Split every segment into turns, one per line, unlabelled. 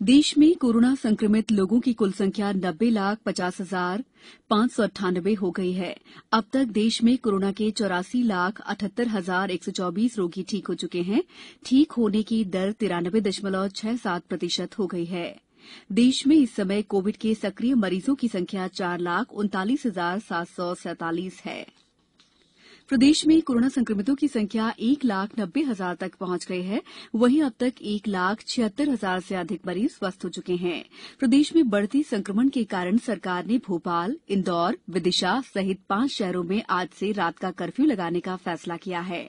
corona देश में corona संक्रमित लोगों की कुल संख्या नब्बे लाख पचास हजार पांच सौ अट्ठानबे हो गई है अब तक देश में कोरोना के चौरासी लाख अठहत्तर हजार एक सौ चौबीस रोगी ठीक हो चुके हैं ठीक होने की दर तिरानबे दशमलव छह सात प्रतिशत हो गई है देश में इस समय कोविड के सक्रिय मरीजों की संख्या चार लाख उनतालीस हजार सात सौ सैंतालीस है प्रदेश में कोरोना संक्रमितों की संख्या एक लाख नब्बे हजार तक पहुंच गई है वहीं अब तक एक लाख छिहत्तर हजार से अधिक मरीज स्वस्थ हो चुके हैं प्रदेश में बढ़ते संक्रमण के कारण सरकार ने भोपाल इंदौर विदिशा सहित पांच शहरों में आज से रात का कर्फ्यू लगाने का फैसला किया है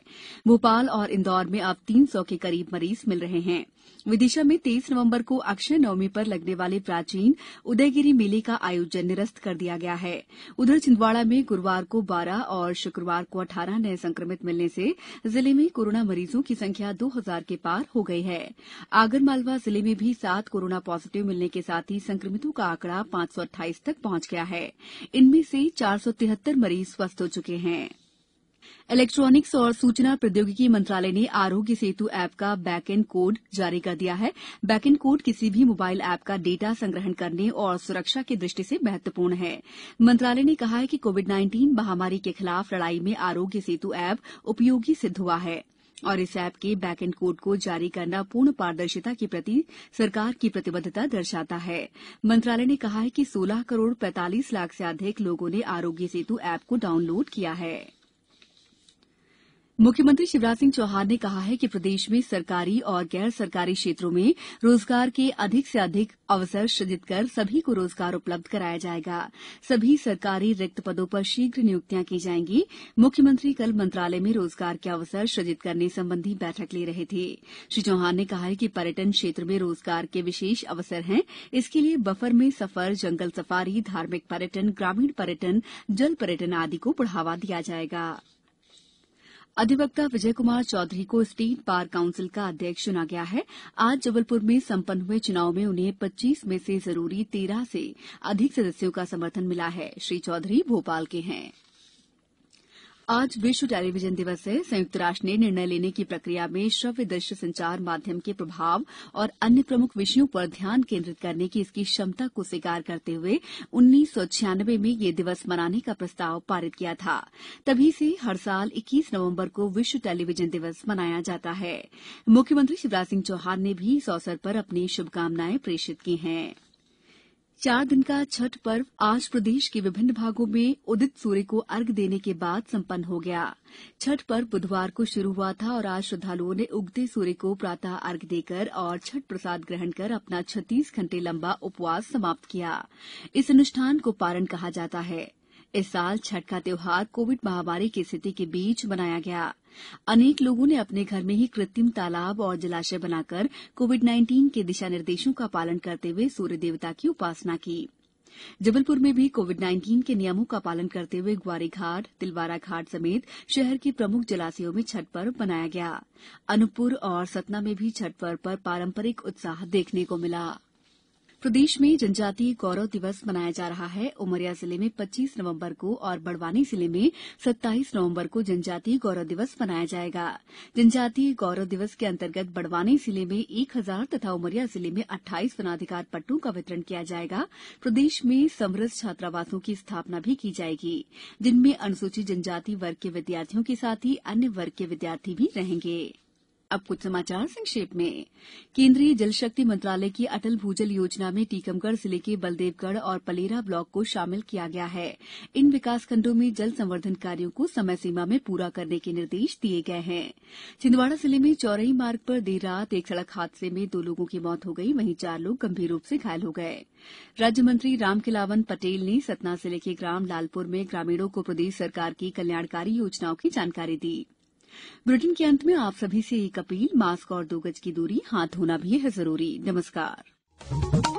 भोपाल और इंदौर में अब तीन सौ के करीब मरीज मिल रहे हैं विदिशा में तेईस नवंबर को अक्षय नवमी पर लगने वाले प्राचीन उदयगिरी मेले का आयोजन निरस्त कर दिया गया है उधर छिंदवाड़ा में गुरूवार को बारह और शुक्रवार को 18 नए संक्रमित मिलने से जिले में कोरोना मरीजों की संख्या दो हजार के पार हो गई है आगरमालवा जिले में भी सात कोरोना पॉजिटिव मिलने के साथ ही संक्रमितों का आंकड़ा पांच सौ अट्ठाईस तक पहुंच गया है इनमें से चार सौ तिहत्तर मरीज स्वस्थ हो चुके हैं इलेक्ट्रॉनिक्स और सूचना प्रौद्योगिकी मंत्रालय ने आरोग्य सेतु ऐप का बैकएंड कोड जारी कर दिया है बैकएंड कोड किसी भी मोबाइल ऐप का डेटा संग्रहण करने और सुरक्षा की दृष्टि से महत्वपूर्ण है मंत्रालय ने कहा है कि कोविड महामारी के खिलाफ लड़ाई में आरोग्य सेतु ऐप उपयोगी सिद्ध हुआ है और इस ऐप के बैकएंड कोड को जारी करना पूर्ण पारदर्शिता के प्रति सरकार की प्रतिबद्धता दर्शाता है मंत्रालय ने कहा है कि 16 करोड़ 45 लाख से अधिक लोगों ने आरोग्य सेतु ऐप को डाउनलोड किया है मुख्यमंत्री मुख्यमंत्री शिवराज सिंह चौहान ने कहा है कि प्रदेश में सरकारी और गैर सरकारी क्षेत्रों में रोजगार के अधिक से अधिक अवसर सृजित कर सभी को रोजगार उपलब्ध कराया जाएगा सभी सरकारी रिक्त पदों पर शीघ्र नियुक्तियां की जाएंगी मुख्यमंत्री कल मंत्रालय में रोजगार के अवसर सृजित करने संबंधी बैठक ले रहे थे श्री चौहान ने कहा कि पर्यटन क्षेत्र में रोजगार के विशेष अवसर हैं इसके लिए बफर में सफर जंगल सफारी धार्मिक पर्यटन ग्रामीण पर्यटन जल पर्यटन आदि को बढ़ावा दिया जाएगा अधिवक्ता विजय कुमार चौधरी को स्टेट बार काउंसिल का अध्यक्ष चुना गया है आज जबलपुर में संपन्न हुए चुनाव में उन्हें पच्चीस में से जरूरी तेरह से अधिक सदस्यों का समर्थन मिला है श्री चौधरी भोपाल के हैं आज विश्व टेलीविजन दिवस है संयुक्त राष्ट्र ने निर्णय लेने की प्रक्रिया में श्रव्य दृश्य संचार माध्यम के प्रभाव और अन्य प्रमुख विषयों पर ध्यान केन्द्रित करने की इसकी क्षमता को स्वीकार करते हुए उन्नीस सौ छियानबे में यह दिवस मनाने का प्रस्ताव पारित किया था तभी से हर साल इक्कीस नवम्बर को विश्व टेलीविजन दिवस मनाया जाता है मुख्यमंत्री शिवराज सिंह चौहान ने भी इस अवसर पर अपनी शुभकामनाएं प्रेषित की हैं चार दिन का छठ पर्व आज प्रदेश के विभिन्न भागों में उदित सूर्य को अर्घ्य देने के बाद संपन्न हो गया छठ पर्व बुधवार को शुरू हुआ था और आज श्रद्धालुओं ने उगते सूर्य को प्रातः अर्घ्य देकर और छठ प्रसाद ग्रहण कर अपना छत्तीस घंटे लंबा उपवास समाप्त किया इस अनुष्ठान को पारण कहा जाता है इस साल छठ का त्यौहार कोविड महामारी की स्थिति के बीच मनाया गया अनेक लोगों ने अपने घर में ही कृत्रिम तालाब और जलाशय बनाकर कोविड नाइन्टीन के दिशा निर्देशों का पालन करते हुए सूर्य देवता की उपासना की जबलपुर में भी कोविड नाइन्टीन के नियमों का पालन करते हुए ग्वारी घाट तिलवारा घाट समेत शहर के प्रमुख जलाशयों में छठ पर्व मनाया गया अनूपपुर और सतना में भी छठ पर्व पर पारंपरिक उत्साह देखने को मिला गौरव दिवस प्रदेश में जनजातीय गौरव दिवस मनाया जा रहा है उमरिया जिले में पच्चीस नवंबर को और बड़वानी जिले में सत्ताईस नवंबर को जनजातीय गौरव दिवस मनाया जाएगा जनजातीय गौरव दिवस के अंतर्गत बड़वानी जिले में एक हजार तथा उमरिया जिले में अट्ठाईस वनाधिकार पट्टों का वितरण किया जाएगा प्रदेश में समरस छात्रावासों की स्थापना भी की जाएगी जिनमें अनुसूचित जनजाति वर्ग के विद्यार्थियों के साथ ही अन्य वर्ग के विद्यार्थी भी रहेंगे अब कुछ समाचार संक्षेप में केंद्रीय जल शक्ति मंत्रालय की अटल भूजल योजना में टीकमगढ़ जिले के बलदेवगढ़ और पलेरा ब्लॉक को शामिल किया गया है इन विकासखंडों में जल संवर्धन कार्यों को समय सीमा में पूरा करने के निर्देश दिए गए हैं छिंदवाड़ा जिले में चौरई मार्ग पर देर रात एक सड़क हादसे में दो लोगों की मौत हो गई वहीं चार लोग गंभीर रूप से घायल हो गए राज्य मंत्री रामकिलावन पटेल ने सतना जिले के ग्राम लालपुर में ग्रामीणों को प्रदेश सरकार की कल्याणकारी योजनाओं की जानकारी दी बुलेटिन के अंत में आप सभी से एक अपील मास्क और दो गज की दूरी हाथ धोना भी है जरूरी नमस्कार